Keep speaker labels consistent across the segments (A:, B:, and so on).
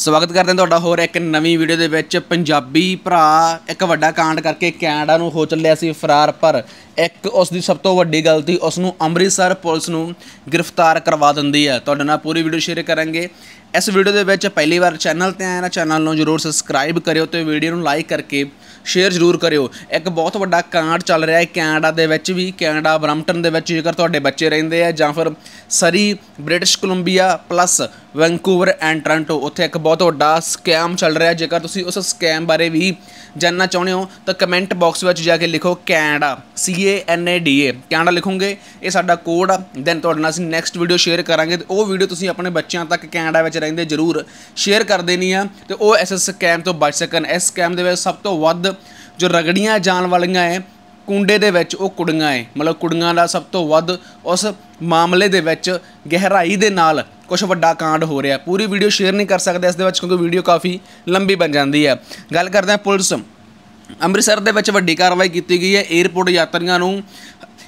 A: ਸਵਾਗਤ ਕਰਦੇ ਹਾਂ ਤੁਹਾਡਾ ਹੋਰ ਇੱਕ ਨਵੀਂ ਵੀਡੀਓ ਦੇ ਵਿੱਚ ਪੰਜਾਬੀ ਭਰਾ ਇੱਕ ਵੱਡਾ ਕਾਂਡ ਕਰਕੇ ਕੈਨੇਡਾ ਨੂੰ ਹੋ ਚੱਲਿਆ ਸੀ ਫਰਾਰ ਪਰ ਇੱਕ ਉਸ ਦੀ ਸਭ ਤੋਂ ਵੱਡੀ ਗਲਤੀ ਉਸ ਨੂੰ ਅੰਮ੍ਰਿਤਸਰ ਪੁਲਿਸ ਨੂੰ ਗ੍ਰਿਫਤਾਰ ਕਰਵਾ ਦਿੰਦੀ ਹੈ ਤੁਹਾਡੇ ਨਾਲ ਪੂਰੀ ਵੀਡੀਓ ਸ਼ੇਅਰ ਕਰਾਂਗੇ ਇਸ ਵੀਡੀਓ ਦੇ ਵਿੱਚ ਪਹਿਲੀ ਵਾਰ ਚੈਨਲ ਤੇ ਆਇਆ ਨਾ ਚੈਨਲ ਨੂੰ ਜਰੂਰ ਸਬਸਕ੍ਰਾਈਬ ਕਰਿਓ ਤੇ ਵੀਡੀਓ ਨੂੰ ਲਾਈਕ ਕਰਕੇ ਸ਼ੇਅਰ ਜ਼ਰੂਰ ਕਰਿਓ ਇੱਕ ਬਹੁਤ ਵੱਡਾ ਕਾਂਡ ਚੱਲ ਰਿਹਾ ਹੈ ਕੈਨੇਡਾ ਦੇ ਵਿੱਚ ਵੀ ਕੈਨੇਡਾ ਬ੍ਰੈਂਟਨ ਦੇ ਵਿੱਚ ਜੇਕਰ ਤੁਹਾਡੇ ਬੱਚੇ ਰਹਿੰਦੇ ਆ ਜਾਂ ਫਿਰ Surrey British Columbia plus Vancouver and Toronto ਉੱਥੇ ਇੱਕ ਬਹੁਤ ਵੱਡਾ ਸਕੈਮ ਚੱਲ ਰਿਹਾ ਜੇਕਰ ਤੁਸੀਂ ਉਸ ਸਕੈਮ ਬਾਰੇ ਵੀ ਜਾਨਣਾ ਚਾਹੁੰਦੇ ਹੋ ਤਾਂ ਕਮੈਂਟ ਬਾਕਸ ਵਿੱਚ ਜਾ ਕੇ ਲਿਖੋ Canada C A N A D A Canada ਲਿਖੋਗੇ ਇਹ ਸਾਡਾ ਕੋਡ ਆ ਦੈਨ ਤੁਹਾਡੇ ਨਾਲ ਅਸੀਂ ਨੈਕਸਟ ਵੀਡੀਓ ਸ਼ੇਅਰ ਕਰਾਂਗੇ ਤੇ ਉਹ ਵੀਡੀਓ ਤੁਸੀਂ ਆਪਣੇ ਬੱਚਿਆਂ ਤੱਕ ਕੈਨੇਡਾ ਵਿੱਚ ਰਹਿੰਦੇ ਜ਼ਰੂਰ ਸ਼ੇਅਰ ਕਰ ਦੇਣੀ ਆ ਤੇ ਉਹ ਇਸ ਸਕੈਮ ਤੋਂ ਬਚ ਸਕਣ ਇਸ ਸਕੈਮ ਦੇ ਵਿੱਚ ਸਭ ਤੋਂ ਵੱਧ ਜੋ ਰਗੜੀਆਂ ਜਾਣ ਵਾਲੀਆਂ ਹੈ ਕੁੰਡੇ ਦੇ ਵਿੱਚ ਉਹ ਕੁੜੀਆਂ ਹੈ ਮਤਲਬ ਕੁੜੀਆਂ ਦਾ ਸਭ ਤੋਂ ਵੱਧ ਉਸ ਮਾਮਲੇ ਦੇ ਵਿੱਚ ਗਹਿਰਾਈ ਦੇ ਨਾਲ ਕੁਝ ਵੱਡਾ ਕਾਂਡ ਹੋ ਰਿਹਾ ਪੂਰੀ ਵੀਡੀਓ ਸ਼ੇਅਰ ਨਹੀਂ ਕਰ ਸਕਦੇ ਇਸ ਦੇ ਵਿੱਚ ਕਿਉਂਕਿ ਵੀਡੀਓ ਕਾਫੀ ਲੰਬੀ ਬਣ ਜਾਂਦੀ ਹੈ ਗੱਲ ਕਰਦੇ ਹਾਂ ਪੁਲਿਸ ਅੰਮ੍ਰਿਤਸਰ ਦੇ ਵਿੱਚ ਵੱਡੀ ਕਾਰਵਾਈ ਕੀਤੀ ਗਈ ਹੈ 에어ਪੋਰਟ ਯਾਤਰੀਆਂ ਨੂੰ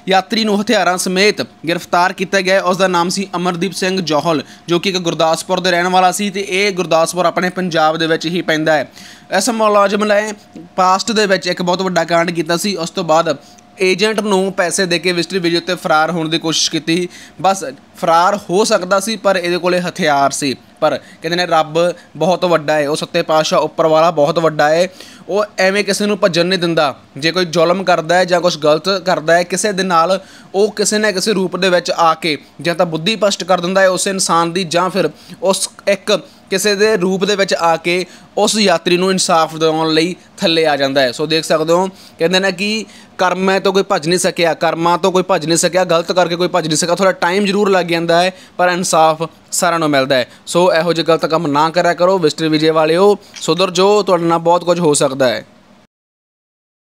A: ਯਾਤਰੀ ਨੂੰ ਹਥਿਆਰਾਂ ਸਮੇਤ ਗ੍ਰਿਫਤਾਰ ਕੀਤਾ ਗਿਆ ਉਸ ਦਾ ਨਾਮ ਸੀ ਅਮਰਦੀਪ ਸਿੰਘ ਜੋਹਲ ਜੋ ਕਿ ਇੱਕ ਗੁਰਦਾਸਪੁਰ ਦੇ ਰਹਿਣ ਵਾਲਾ ਸੀ ਤੇ ਇਹ ਗੁਰਦਾਸਪੁਰ ਆਪਣੇ ਪੰਜਾਬ ਦੇ ਵਿੱਚ ਹੀ ਪੈਂਦਾ ਹੈ ਇਸ ਮੁਲਾਜ਼ਮ ਨੇ ਪਾਸਟ ਦੇ ਵਿੱਚ ਇੱਕ ਬਹੁਤ ਵੱਡਾ ਕਾਂਡ ਕੀਤਾ ਸੀ ਉਸ ਤੋਂ ਬਾਅਦ ਏਜੰਟ ਨੂੰ ਪੈਸੇ ਦੇ ਕੇ ਵਿਸਟਰੀ ਵੀਜ਼ੇ ਉੱਤੇ ਫਰਾਰ ਹੋਣ ਦੀ ਕੋਸ਼ਿਸ਼ ਕੀਤੀ ਬਸ ਫਰਾਰ ਹੋ ਸਕਦਾ ਸੀ ਪਰ ਇਹਦੇ ਕੋਲੇ ਹਥਿਆਰ ਸੀ ਪਰ ਕਹਿੰਦੇ ਨੇ ਰੱਬ ਬਹੁਤ ਵੱਡਾ ਹੈ ਉਹ ਸੱਤੇ ਪਾਸ਼ਾ ਉੱਪਰ ਵਾਲਾ ਬਹੁਤ ਵੱਡਾ ਹੈ ਉਹ ਐਵੇਂ ਕਿਸੇ ਨੂੰ ਭੱਜਣ ਨਹੀਂ ਦਿੰਦਾ ਜੇ ਕੋਈ ਜ਼ੁਲਮ ਕਰਦਾ ਹੈ ਜਾਂ ਕੁਝ ਗਲਤ ਕਰਦਾ ਹੈ ਕਿਸੇ ਦੇ ਨਾਲ ਉਹ ਕਿਸੇ ਨਾ ਕਿਸੇ ਰੂਪ ਦੇ ਵਿੱਚ ਆ ਕੇ ਜਾਂ ਤਾਂ ਬੁੱਧੀ ਪਸ਼ਟ ਕਰ ਦਿੰਦਾ ਹੈ ਉਸ ਇਨਸਾਨ ਦੀ ਜਾਂ ਫਿਰ ਉਸ ਇੱਕ ਕਿਸੇ ਦੇ ਰੂਪ ਦੇ ਵਿੱਚ ਆ ਕੇ ਉਸ ਯਾਤਰੀ ਨੂੰ ਇਨਸਾਫ ਦਿਵਾਉਣ ਲਈ ਥੱਲੇ ਆ ਜਾਂਦਾ ਹੈ ਸੋ ਦੇਖ ਸਕਦੇ ਹੋ ਕਹਿੰਦੇ ਨੇ ਕਿ ਕਰਮਾਂ ਤੋਂ ਕੋਈ ਭੱਜ ਨਹੀਂ ਸਕਿਆ ਕਰਮਾਂ ਤੋਂ ਕੋਈ ਭੱਜ ਨਹੀਂ ਸਕਿਆ ਗਲਤ ਕਰਕੇ ਕੋਈ ਭੱਜ ਨਹੀਂ ਸਕਿਆ ਥੋੜਾ ਟਾਈਮ ਜ਼ਰੂਰ ਲੱਗ ਜਾਂਦਾ ਹੈ ਪਰ ਇਨਸਾਫ ਸਾਰਿਆਂ ਨੂੰ ਮਿਲਦਾ ਹੈ ਸੋ ਇਹੋ ਜਿਹੇ ਗਲਤ ਕੰਮ ਨਾ ਕਰਿਆ ਕਰੋ ਵਿਸਟਰ ਵਿਜੇ ਵਾਲਿਓ ਸੁਧਰ ਜੋ ਤੁਹਾਡੇ ਨਾਲ ਬਹੁਤ ਕੁਝ ਹੋ ਸਕਦਾ ਹੈ